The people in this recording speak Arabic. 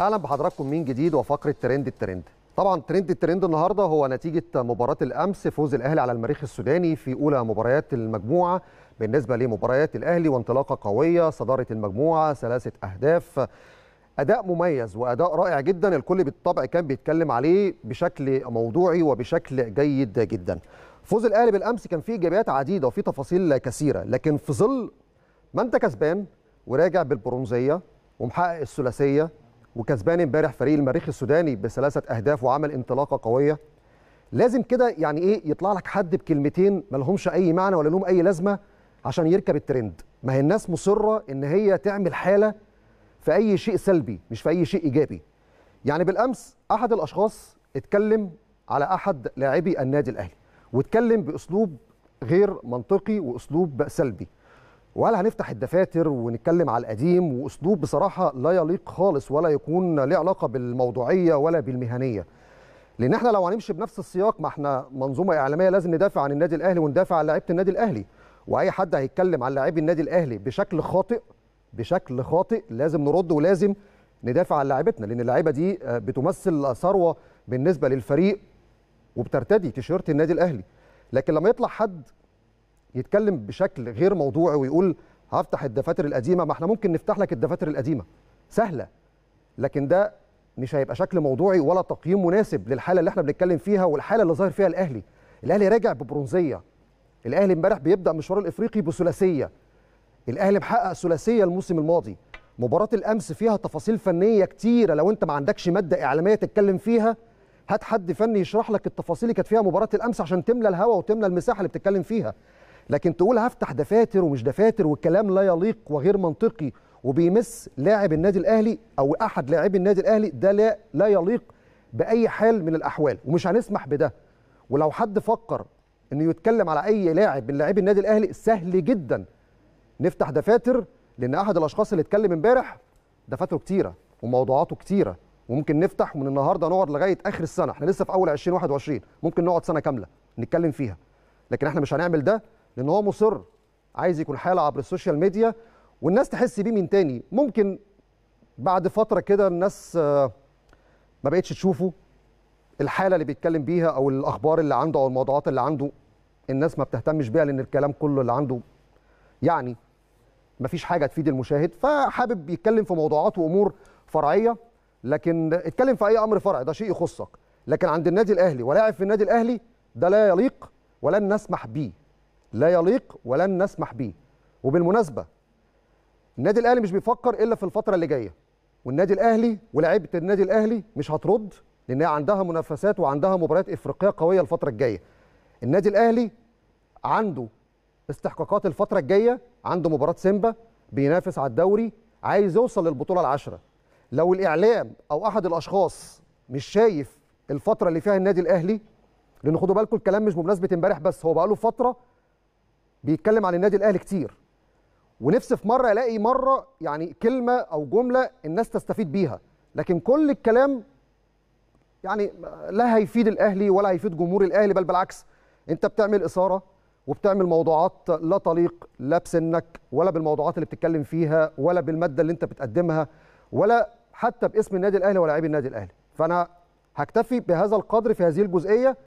اهلا بحضراتكم من جديد وفقره ترند الترند طبعا ترند الترند النهارده هو نتيجه مباراه الامس فوز الاهلي على المريخ السوداني في اولى مباريات المجموعه بالنسبه لمباريات الاهلي وانطلاقه قويه صداره المجموعه ثلاثه اهداف اداء مميز واداء رائع جدا الكل بالطبع كان بيتكلم عليه بشكل موضوعي وبشكل جيد جدا فوز الاهلي بالامس كان فيه ايجابيات عديده وفيه تفاصيل كثيره لكن في ظل ما انت كسبان وراجع بالبرونزيه ومحقق الثلاثيه وكسبان امبارح فريق المريخ السوداني بثلاثه اهداف وعمل انطلاقه قويه لازم كده يعني ايه يطلع لك حد بكلمتين ما لهمش اي معنى ولا لهم اي لازمه عشان يركب الترند ما هي الناس مصره ان هي تعمل حاله في اي شيء سلبي مش في اي شيء ايجابي يعني بالامس احد الاشخاص اتكلم على احد لاعبي النادي الاهلي واتكلم باسلوب غير منطقي واسلوب سلبي ولا هنفتح الدفاتر ونتكلم على القديم واسلوب بصراحه لا يليق خالص ولا يكون له علاقه بالموضوعيه ولا بالمهنيه لان احنا لو هنمشي بنفس السياق ما احنا منظومه اعلاميه لازم ندافع عن النادي الاهلي وندافع عن لعيبه النادي الاهلي واي حد هيتكلم عن لاعبي النادي الاهلي بشكل خاطئ بشكل خاطئ لازم نرد ولازم ندافع عن لاعبتنا لان اللعيبه دي آه، بتمثل ثروه بالنسبه للفريق وبترتدي تيشيرت النادي الاهلي لكن لما يطلع حد يتكلم بشكل غير موضوعي ويقول هفتح الدفاتر القديمه ما احنا ممكن نفتح لك الدفاتر القديمه سهله لكن ده مش هيبقى شكل موضوعي ولا تقييم مناسب للحاله اللي احنا بنتكلم فيها والحاله اللي ظاهر فيها الاهلي الاهلي راجع ببرونزيه الاهلي امبارح بيبدا مشوار الافريقي بثلاثيه الاهلي محقق ثلاثيه الموسم الماضي مباراه الامس فيها تفاصيل فنيه كتيره لو انت ما عندكش ماده اعلاميه تتكلم فيها هات حد فني يشرح لك التفاصيل اللي كانت فيها مباراه الامس عشان تملى الهواء وتملى المساحه اللي بتتكلم فيها لكن تقول هفتح دفاتر ومش دفاتر والكلام لا يليق وغير منطقي وبيمس لاعب النادي الاهلي او احد لاعبي النادي الاهلي ده لا لا يليق باي حال من الاحوال ومش هنسمح بده ولو حد فكر انه يتكلم على اي لاعب من لاعبي النادي الاهلي سهل جدا نفتح دفاتر لان احد الاشخاص اللي اتكلم امبارح دفاتره كتيره وموضوعاته كتيره وممكن نفتح ومن النهارده نقعد لغايه اخر السنه احنا لسه في اول 2021 ممكن نقعد سنه كامله نتكلم فيها لكن احنا مش هنعمل ده لان هو مصر عايز يكون حاله عبر السوشيال ميديا والناس تحس بيه من تاني ممكن بعد فتره كده الناس آه، ما بقتش تشوفه الحاله اللي بيتكلم بيها او الاخبار اللي عنده او الموضوعات اللي عنده الناس ما بتهتمش بيها لان الكلام كله اللي عنده يعني ما فيش حاجه تفيد المشاهد فحابب يتكلم في موضوعات وامور فرعيه لكن اتكلم في اي امر فرعي ده شيء يخصك لكن عند النادي الاهلي ولاعب في النادي الاهلي ده لا يليق ولن نسمح بيه لا يليق ولن نسمح به وبالمناسبه النادي الاهلي مش بيفكر الا في الفتره اللي جايه والنادي الاهلي ولعيبة النادي الاهلي مش هترد لان عندها منافسات وعندها مباريات افريقيه قويه الفتره الجايه النادي الاهلي عنده استحقاقات الفتره الجايه عنده مباراه سيمبا بينافس على الدوري عايز يوصل للبطوله العشره لو الاعلام او احد الاشخاص مش شايف الفتره اللي فيها النادي الاهلي لان خدوا بالكم الكلام مش بمناسبه امبارح بس هو بقاله فتره بيتكلم عن النادي الاهلي كتير ونفسي في مره الاقي مره يعني كلمه او جمله الناس تستفيد بيها لكن كل الكلام يعني لا هيفيد الاهلي ولا هيفيد جمهور الاهلي بل بالعكس انت بتعمل اثاره وبتعمل موضوعات لا تليق لا بسنك ولا بالموضوعات اللي بتتكلم فيها ولا بالماده اللي انت بتقدمها ولا حتى باسم النادي الاهلي ولاعيبي النادي الاهلي فانا هكتفي بهذا القدر في هذه الجزئيه